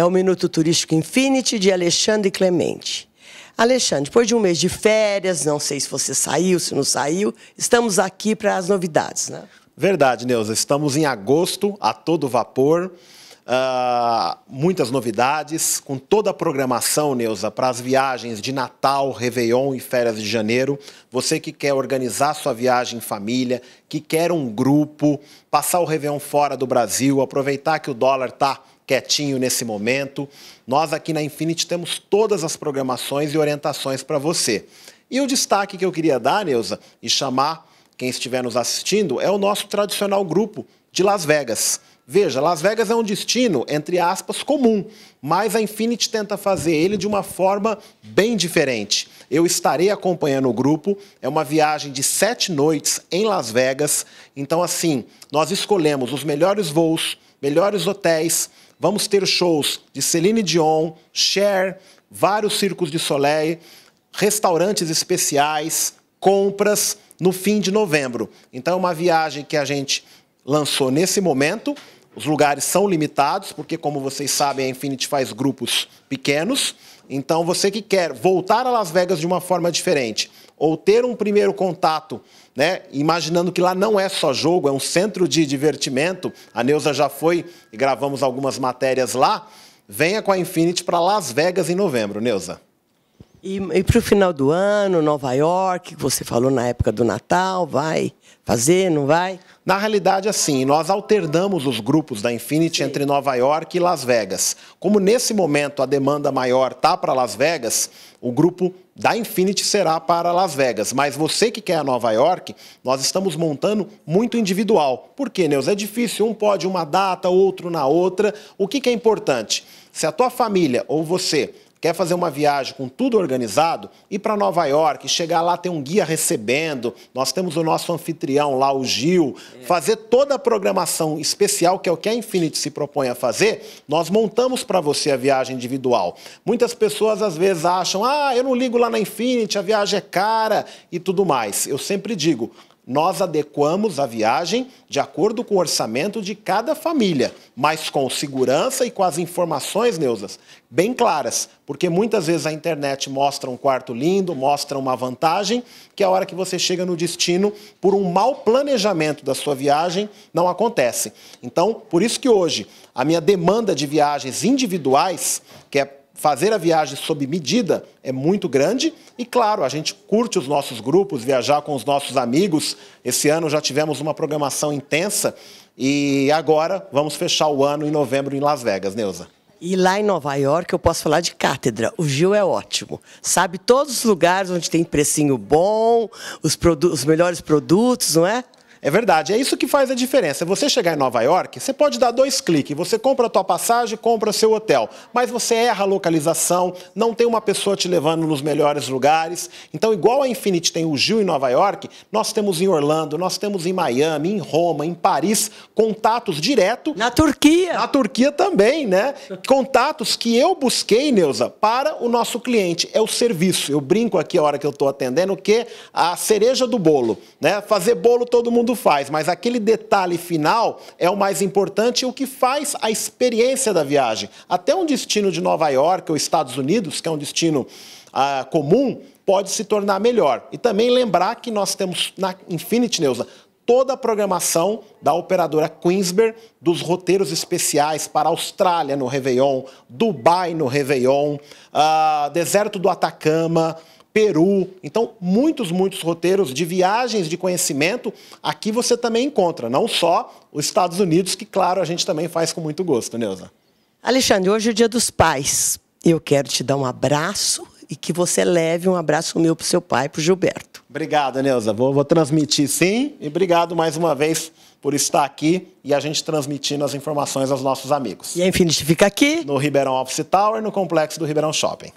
É o Minuto Turístico Infinity de Alexandre Clemente. Alexandre, depois de um mês de férias, não sei se você saiu, se não saiu, estamos aqui para as novidades, né? Verdade, Neuza. Estamos em agosto, a todo vapor. Uh, muitas novidades, com toda a programação, Neuza, para as viagens de Natal, Réveillon e Férias de Janeiro. Você que quer organizar sua viagem em família, que quer um grupo, passar o Réveillon fora do Brasil, aproveitar que o dólar está quietinho nesse momento. Nós aqui na Infinity temos todas as programações e orientações para você. E o destaque que eu queria dar, Neuza, e chamar quem estiver nos assistindo, é o nosso tradicional grupo de Las Vegas. Veja, Las Vegas é um destino, entre aspas, comum, mas a Infinity tenta fazer ele de uma forma bem diferente. Eu estarei acompanhando o grupo, é uma viagem de sete noites em Las Vegas. Então, assim, nós escolhemos os melhores voos, melhores hotéis, Vamos ter shows de Celine Dion, Cher, vários circos de Soleil, restaurantes especiais, compras no fim de novembro. Então é uma viagem que a gente lançou nesse momento. Os lugares são limitados, porque como vocês sabem, a Infinity faz grupos pequenos. Então você que quer voltar a Las Vegas de uma forma diferente, ou ter um primeiro contato, né? Imaginando que lá não é só jogo, é um centro de divertimento. A Neuza já foi e gravamos algumas matérias lá. Venha com a Infinity para Las Vegas em novembro, Neuza. E, e para o final do ano, Nova York, que você falou na época do Natal, vai fazer, não vai? Na realidade, assim, nós alternamos os grupos da Infinity Sim. entre Nova York e Las Vegas. Como nesse momento a demanda maior tá para Las Vegas, o grupo da Infinity será para Las Vegas. Mas você que quer a Nova York, nós estamos montando muito individual. Por quê, Neus? É difícil, um pode uma data, outro na outra. O que, que é importante? Se a tua família ou você quer fazer uma viagem com tudo organizado, ir para Nova York, chegar lá, ter um guia recebendo, nós temos o nosso anfitrião lá, o Gil, é. fazer toda a programação especial, que é o que a Infinity se propõe a fazer, nós montamos para você a viagem individual. Muitas pessoas às vezes acham, ah, eu não ligo lá na Infinity, a viagem é cara e tudo mais. Eu sempre digo, nós adequamos a viagem de acordo com o orçamento de cada família, mas com segurança e com as informações, Neusas, bem claras, porque muitas vezes a internet mostra um quarto lindo, mostra uma vantagem, que a hora que você chega no destino, por um mau planejamento da sua viagem, não acontece. Então, por isso que hoje a minha demanda de viagens individuais, que é fazer a viagem sob medida é muito grande e, claro, a gente curte os nossos grupos, viajar com os nossos amigos. Esse ano já tivemos uma programação intensa e agora vamos fechar o ano em novembro em Las Vegas, Neuza. E lá em Nova York eu posso falar de cátedra. O Gil é ótimo. Sabe todos os lugares onde tem precinho bom, os, os melhores produtos, não é? É verdade, é isso que faz a diferença. Você chegar em Nova York, você pode dar dois cliques, você compra a tua passagem, compra o seu hotel, mas você erra a localização, não tem uma pessoa te levando nos melhores lugares. Então, igual a Infinity tem o Gil em Nova York, nós temos em Orlando, nós temos em Miami, em Roma, em Paris, contatos direto. Na Turquia. Na Turquia também, né? Contatos que eu busquei, Neuza, para o nosso cliente. É o serviço. Eu brinco aqui a hora que eu estou atendendo que a cereja do bolo, né? Fazer bolo todo mundo mundo faz, mas aquele detalhe final é o mais importante e o que faz a experiência da viagem. Até um destino de Nova York ou Estados Unidos, que é um destino ah, comum, pode se tornar melhor. E também lembrar que nós temos na Infinity Neuza né, toda a programação da operadora Queensber, dos roteiros especiais para Austrália no Réveillon, Dubai no Réveillon, ah, Deserto do Atacama, Peru. Então, muitos, muitos roteiros de viagens de conhecimento aqui você também encontra, não só os Estados Unidos, que, claro, a gente também faz com muito gosto, Neuza. Né, Alexandre, hoje é o dia dos pais. Eu quero te dar um abraço e que você leve um abraço meu para o seu pai, para o Gilberto. Obrigado, Neuza. Vou, vou, transmitir sim. E obrigado mais uma vez por estar aqui e a gente transmitindo as informações aos nossos amigos. E a Infinity fica aqui. No Ribeirão Office Tower, no complexo do Ribeirão Shopping.